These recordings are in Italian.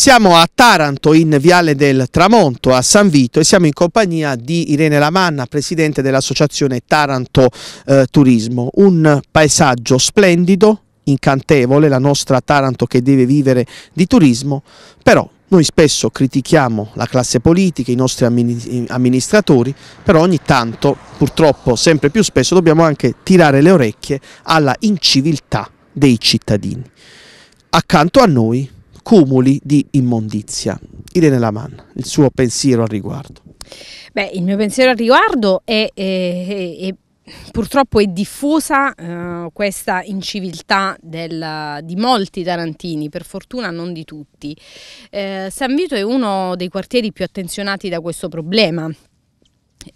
Siamo a Taranto in Viale del Tramonto a San Vito e siamo in compagnia di Irene Lamanna, presidente dell'associazione Taranto eh, Turismo. Un paesaggio splendido, incantevole, la nostra Taranto che deve vivere di turismo, però noi spesso critichiamo la classe politica, i nostri amministratori, però ogni tanto, purtroppo sempre più spesso, dobbiamo anche tirare le orecchie alla inciviltà dei cittadini. Accanto a noi cumuli di immondizia. Irene Laman, il suo pensiero al riguardo. Beh, il mio pensiero al riguardo è, è, è purtroppo è diffusa eh, questa inciviltà del, di molti tarantini, per fortuna non di tutti. Eh, San Vito è uno dei quartieri più attenzionati da questo problema.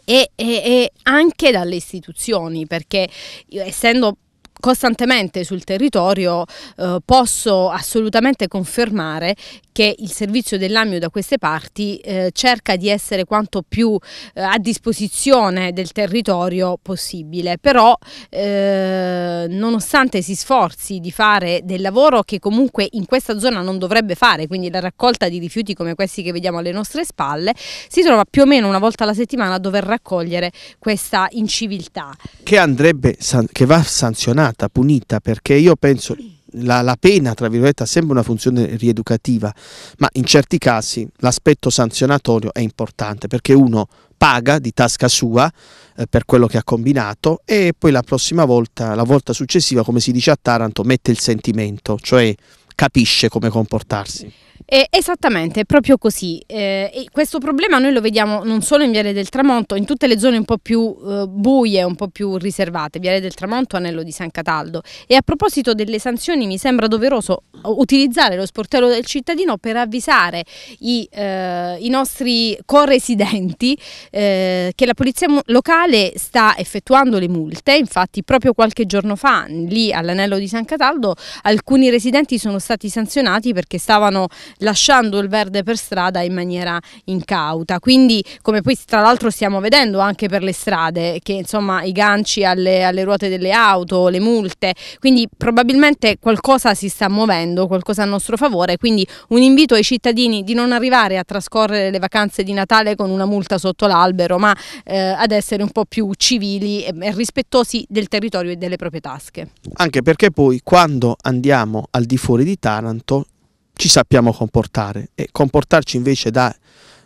E, e, e, anche dalle istituzioni perché essendo costantemente sul territorio, eh, posso assolutamente confermare che il servizio dell'AMIO da queste parti eh, cerca di essere quanto più eh, a disposizione del territorio possibile, però eh, nonostante si sforzi di fare del lavoro che comunque in questa zona non dovrebbe fare, quindi la raccolta di rifiuti come questi che vediamo alle nostre spalle, si trova più o meno una volta alla settimana a dover raccogliere questa inciviltà. Che andrebbe, che va sanzionata, punita, perché io penso la, la, pena, tra virgolette, ha sempre una funzione rieducativa, ma in certi casi l'aspetto sanzionatorio è importante perché uno paga di tasca sua eh, per quello che ha combinato e poi la prossima volta, la volta successiva, come si dice a Taranto, mette il sentimento, cioè capisce come comportarsi. Eh, esattamente, è proprio così. Eh, questo problema noi lo vediamo non solo in Viale del Tramonto, in tutte le zone un po' più eh, buie, un po' più riservate, Viale del Tramonto, Anello di San Cataldo. E a proposito delle sanzioni mi sembra doveroso utilizzare lo sportello del cittadino per avvisare i, eh, i nostri coresidenti eh, che la polizia locale sta effettuando le multe. Infatti proprio qualche giorno fa, lì all'Anello di San Cataldo, alcuni residenti sono stati sanzionati perché stavano lasciando il verde per strada in maniera incauta. Quindi come poi tra l'altro stiamo vedendo anche per le strade che insomma i ganci alle, alle ruote delle auto, le multe, quindi probabilmente qualcosa si sta muovendo, qualcosa a nostro favore, quindi un invito ai cittadini di non arrivare a trascorrere le vacanze di Natale con una multa sotto l'albero, ma eh, ad essere un po' più civili e, e rispettosi del territorio e delle proprie tasche. Anche perché poi quando andiamo al di fuori di Taranto ci sappiamo comportare e comportarci invece da,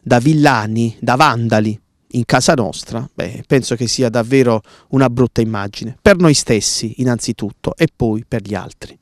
da villani, da vandali in casa nostra, beh, penso che sia davvero una brutta immagine, per noi stessi innanzitutto e poi per gli altri.